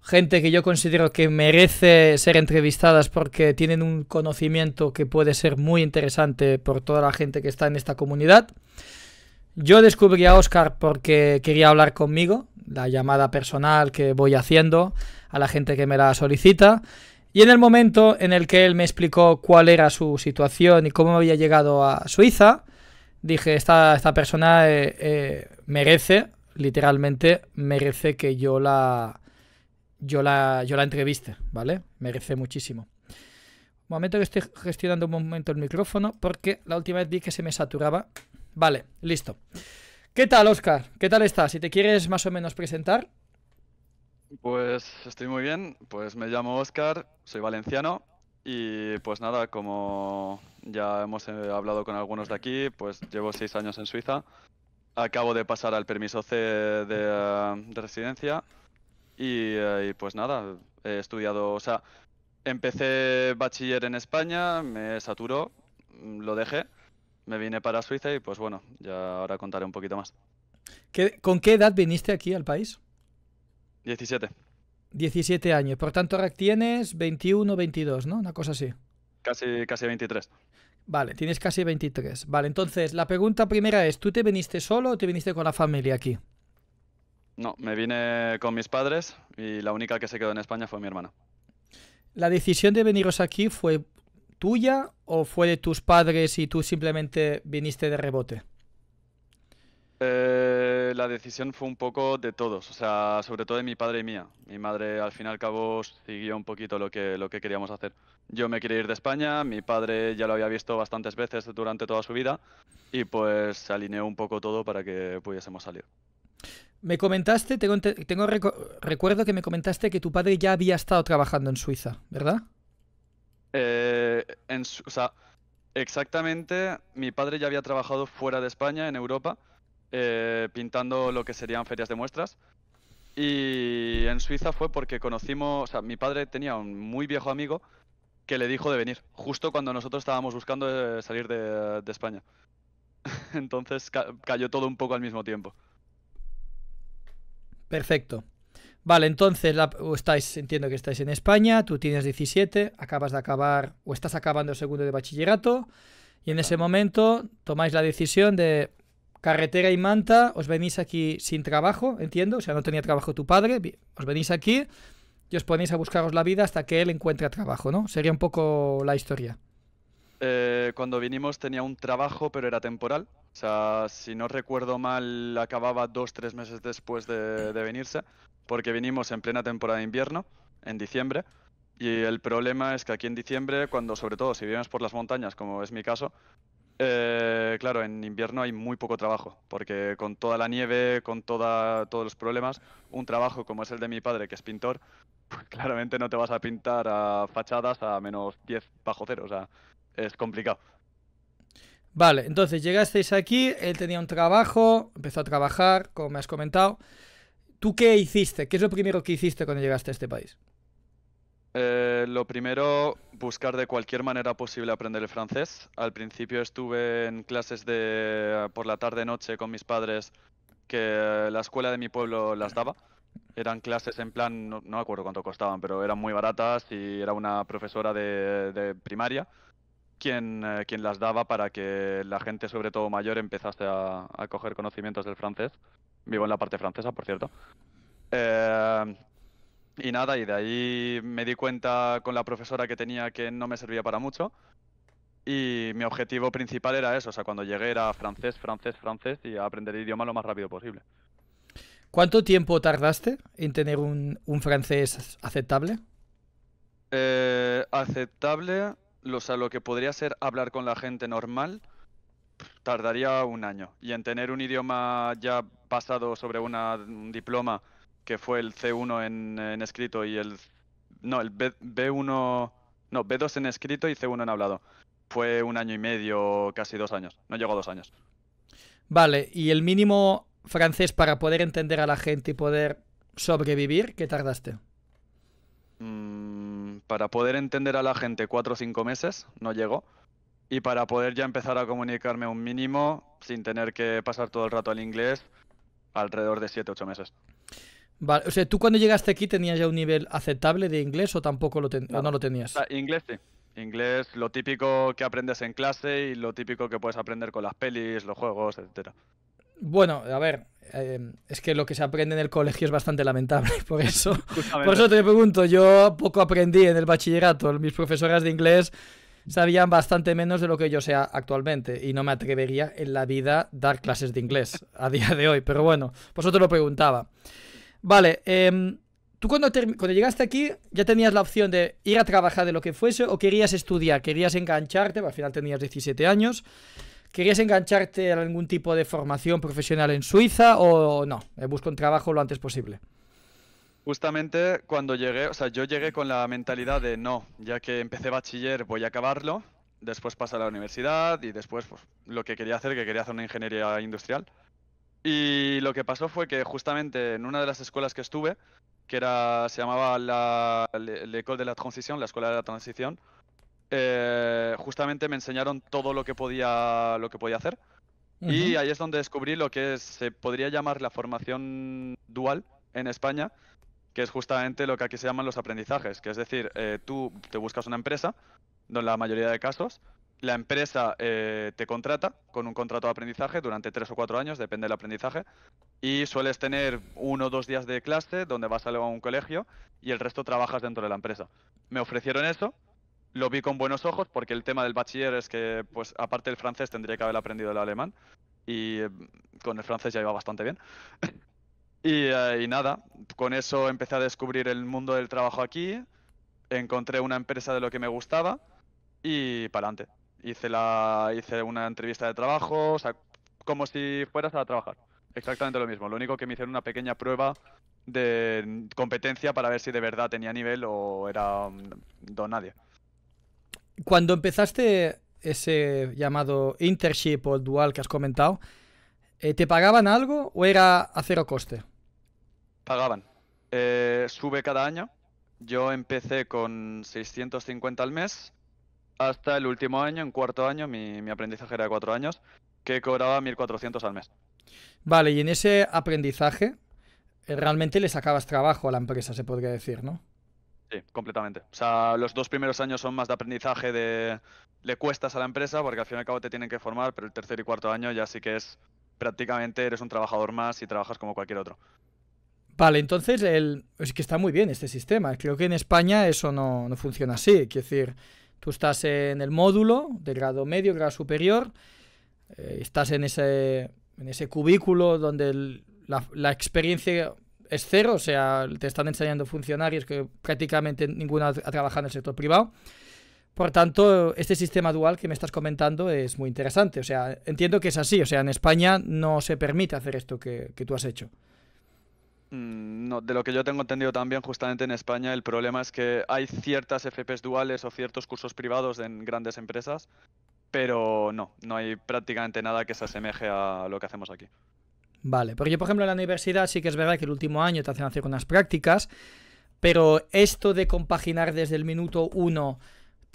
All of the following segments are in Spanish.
gente que yo considero que merece ser entrevistadas porque tienen un conocimiento que puede ser muy interesante por toda la gente que está en esta comunidad. Yo descubrí a Oscar porque quería hablar conmigo, la llamada personal que voy haciendo a la gente que me la solicita. Y en el momento en el que él me explicó cuál era su situación y cómo había llegado a Suiza, dije, esta, esta persona eh, eh, merece literalmente merece que yo la, yo la, yo la entreviste, ¿vale? Merece muchísimo. Un Momento que estoy gestionando un momento el micrófono porque la última vez vi que se me saturaba. Vale, listo. ¿Qué tal, Oscar? ¿Qué tal estás? Si te quieres más o menos presentar. Pues estoy muy bien, pues me llamo Oscar, soy valenciano y pues nada, como ya hemos eh, hablado con algunos de aquí, pues llevo seis años en Suiza Acabo de pasar al permiso C de, residencia eh, y, pues nada, he estudiado, o sea, empecé bachiller en España, me saturó, mm, lo dejé, me vine para Suiza y pues bueno, ya ahora contaré un poquito más. ¿Con qué edad viniste aquí al país? 17. 17 años, por tanto ahora tienes 21, 22, ¿no? Una cosa así. Casi, casi 23. Vale, tienes casi 23. Vale, entonces, la pregunta primera es, ¿tú te viniste solo o te viniste con la familia aquí? No, me vine con mis padres y la única que se quedó en España fue mi hermana. ¿La decisión de veniros aquí fue tuya o fue de tus padres y tú simplemente viniste de rebote? Eh, eh, la decisión fue un poco de todos, o sea, sobre todo de mi padre y mía. Mi madre al fin y al cabo siguió un poquito lo que, lo que queríamos hacer. Yo me quería ir de España, mi padre ya lo había visto bastantes veces durante toda su vida y pues se alineó un poco todo para que pudiésemos salir. Me comentaste, tengo, recuerdo que me comentaste que tu padre ya había estado trabajando en Suiza, ¿verdad? Eh, en, exactamente, mi padre ya había trabajado fuera de España, en Europa, eh, pintando lo que serían ferias de muestras. Y en Suiza fue porque conocimos, o sea, mi padre tenía un muy viejo amigo que le dijo de venir, justo cuando nosotros estábamos buscando eh, salir de, España. Entonces cayó todo un poco al mismo tiempo. Perfecto. Vale, entonces estáis, entiendo que estáis en España, tú tienes 17, acabas de acabar o estás acabando el segundo de bachillerato y en ese momento tomáis la decisión de, carretera y manta, os venís aquí sin trabajo, entiendo, o sea, no tenía trabajo tu padre, os venís aquí y os ponéis a buscaros la vida hasta que él encuentre trabajo, ¿no? Sería un poco la historia. Eh, cuando vinimos tenía un trabajo, pero era temporal. O sea, si no recuerdo mal, acababa dos, tres meses después de, venirse, porque vinimos en plena temporada de invierno, en diciembre. Y el problema es que aquí en diciembre, cuando sobre todo si vivimos por las montañas, como es mi caso, eh, claro, en invierno hay muy poco trabajo, porque con toda la nieve, con todos los problemas, un trabajo como es el de mi padre, que es pintor, pues claramente no te vas a pintar a fachadas a menos 10 bajo cero, o sea, es complicado. Vale, entonces llegasteis aquí, él tenía un trabajo, empezó a trabajar, como me has comentado. ¿Tú qué hiciste? ¿Qué es lo primero que hiciste cuando llegaste a este país? Eh, lo primero, buscar de cualquier manera posible aprender el francés. Al principio estuve en clases de por la tarde noche con mis padres que la escuela de mi pueblo las daba. Eran clases en plan, no, me acuerdo cuánto costaban, pero eran muy baratas y era una profesora de, primaria quien, eh, quien las daba para que la gente, sobre todo mayor, empezase a, a coger conocimientos del francés. Vivo en la parte francesa, por cierto. Eh, y nada, y de ahí me di cuenta con la profesora que tenía que no me servía para mucho. Y mi objetivo principal era eso, o sea, cuando llegué era francés, francés, francés y aprender el idioma lo más rápido posible. ¿Cuánto tiempo tardaste en tener un, francés aceptable? Eh, aceptable, o sea, lo que podría ser hablar con la gente normal, tardaría un año. Y en tener un idioma ya pasado sobre un diploma que fue el C1 en, escrito y el... No, el B, 1 No, B2 en escrito y C1 en hablado. Fue un año y medio, casi dos años. No llegó a dos años. Vale, y el mínimo francés para poder entender a la gente y poder sobrevivir, ¿qué tardaste? Mm, para poder entender a la gente cuatro o cinco meses, no llegó. Y para poder ya empezar a comunicarme un mínimo, sin tener que pasar todo el rato al inglés, alrededor de siete, o ocho meses o sea, ¿tú cuando llegaste aquí tenías ya un nivel aceptable de inglés o tampoco lo no. lo tenías? inglés sí. Inglés, lo típico que aprendes en clase y lo típico que puedes aprender con las pelis, los juegos, etcétera. Bueno, a ver, em, es que lo que se aprende en el colegio es bastante lamentable, por eso, por eso te pregunto, yo poco aprendí en el bachillerato, mis profesoras de inglés sabían bastante menos de lo que yo sea actualmente y no me atrevería en la vida a dar clases de inglés a día de hoy, pero bueno, por pues eso te lo preguntaba. Vale, em, tú cuando, cuando llegaste aquí ya tenías la opción de ir a trabajar de lo que fuese o querías estudiar, querías engancharte, al final tenías 17 años, querías engancharte a algún tipo de formación profesional en Suiza o no, eh, busco un trabajo lo antes posible. Justamente cuando llegué, o sea, yo llegué con la mentalidad de no, ya que empecé bachiller voy a acabarlo, después pasé a la universidad y después pues, lo que quería hacer, que quería hacer una ingeniería industrial. Y lo que pasó fue que justamente en una de las escuelas que estuve, que era, se llamaba la de la Transición, la Escuela de la Transición, eh, justamente me enseñaron todo lo que podía, lo que podía hacer. Y ahí es donde descubrí lo que se podría llamar la formación dual en España, que es justamente lo que aquí se llaman los aprendizajes, que es decir, eh, tú te buscas una empresa, en la mayoría de casos, la empresa eh, te contrata con un contrato de aprendizaje durante tres o cuatro años, depende del aprendizaje, y sueles tener uno o dos días de clase donde vas a un colegio y el resto trabajas dentro de la empresa. Me ofrecieron eso, lo vi con buenos ojos porque el tema del bachiller es que, pues aparte del francés, tendría que haber aprendido el alemán y mm, con el francés ya iba bastante bien. y, eh, y nada, con eso empecé a descubrir el mundo del trabajo aquí, encontré una empresa de lo que me gustaba y para adelante. Hice, la, hice una entrevista de trabajo, o sea, como si fueras a trabajar. Exactamente lo mismo. Lo único que me hicieron una pequeña prueba de competencia para ver si de verdad tenía nivel o era mm, don nadie. Cuando empezaste ese llamado internship o dual que has comentado, eh, ¿te pagaban algo o era a cero coste? Pagaban. Eh, sube cada año. Yo empecé con 650 al mes hasta el último año, en cuarto año, mi, aprendizaje era de cuatro años, que cobraba 1.400 al mes. Vale, y en ese aprendizaje eh, realmente le sacabas trabajo a la empresa, se podría decir, ¿no? Sí, completamente. O sea, los dos primeros años son más de aprendizaje de le cuestas a la empresa, porque al fin y al cabo te tienen que formar, pero el tercer y cuarto año ya sí que es prácticamente eres un trabajador más y trabajas como cualquier otro. Vale, entonces el... es que está muy bien este sistema. Creo que en España eso no, no funciona así. Quiero decir, Tú estás en el módulo de grado medio, grado superior, eh, estás en ese, cubículo donde la, experiencia es cero, o sea, te están enseñando funcionarios que prácticamente ninguno ha trabajado en el sector privado. Por tanto, este sistema dual que me estás comentando es muy interesante. O sea, entiendo que es así. O sea, en España no se permite hacer esto que tú has hecho. Mm, no, de lo que yo tengo entendido también, justamente en España, el problema es que hay ciertas FPs duales o ciertos cursos privados en grandes empresas, pero no, no hay prácticamente nada que se asemeje a lo que hacemos aquí. Vale, porque yo, por ejemplo, en la universidad sí que es verdad que el último año te hacen hacer unas prácticas, pero esto de compaginar desde el minuto uno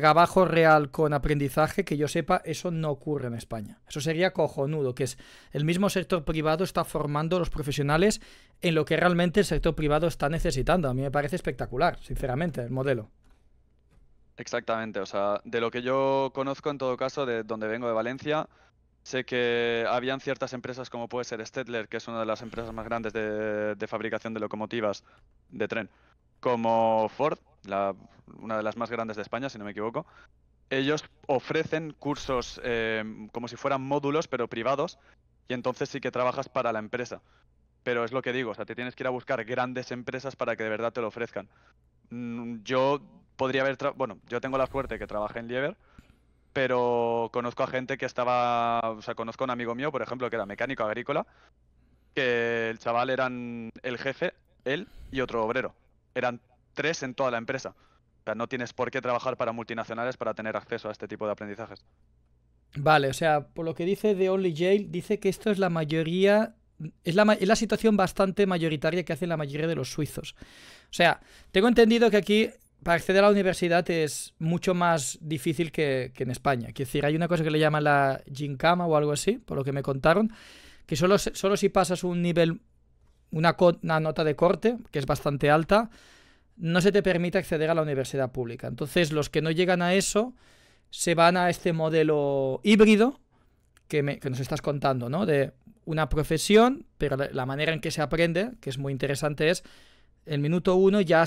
trabajo real con aprendizaje, que yo sepa, eso no ocurre en España. Eso sería cojonudo, que es el mismo sector privado está formando a los profesionales en lo que realmente el sector privado está necesitando. A mí me parece espectacular, sinceramente, el modelo. Exactamente, o sea, de lo que yo conozco en todo caso, de donde vengo de Valencia, sé que habían ciertas empresas como puede ser Stedler, que es una de las empresas más grandes de, de fabricación de locomotivas de tren, como Ford, la, una de las más grandes de España, si no me equivoco, ellos ofrecen cursos eh, como si fueran módulos, pero privados, y entonces sí que trabajas para la empresa. Pero es lo que digo, o sea, te tienes que ir a buscar grandes empresas para que de verdad te lo ofrezcan. Mm, yo podría haber, bueno, yo tengo la suerte que trabajé en Lieber, pero conozco a gente que estaba, o sea, conozco a un amigo mío, por ejemplo, que era mecánico agrícola, que el chaval eran el jefe, él y otro obrero. Eran tres en toda la empresa. O sea, no tienes por qué trabajar para multinacionales para tener acceso a este tipo de aprendizajes. Vale, o sea, por lo que dice The Only Jail, dice que esto es la mayoría es la, situación bastante mayoritaria que hacen la mayoría de los suizos. O sea, tengo entendido que aquí para acceder a la universidad es mucho más difícil que, en España. Quiero decir, hay una cosa que le llaman la gincama o algo así, por lo que me contaron, que solo, solo si pasas un nivel, una nota de corte, que es bastante alta, no se te permite acceder a la universidad pública. Entonces, los que no llegan a eso se van a este modelo híbrido que, me, que nos estás contando, ¿no? De una profesión, pero la manera en que se aprende, que es muy interesante, es el minuto uno ya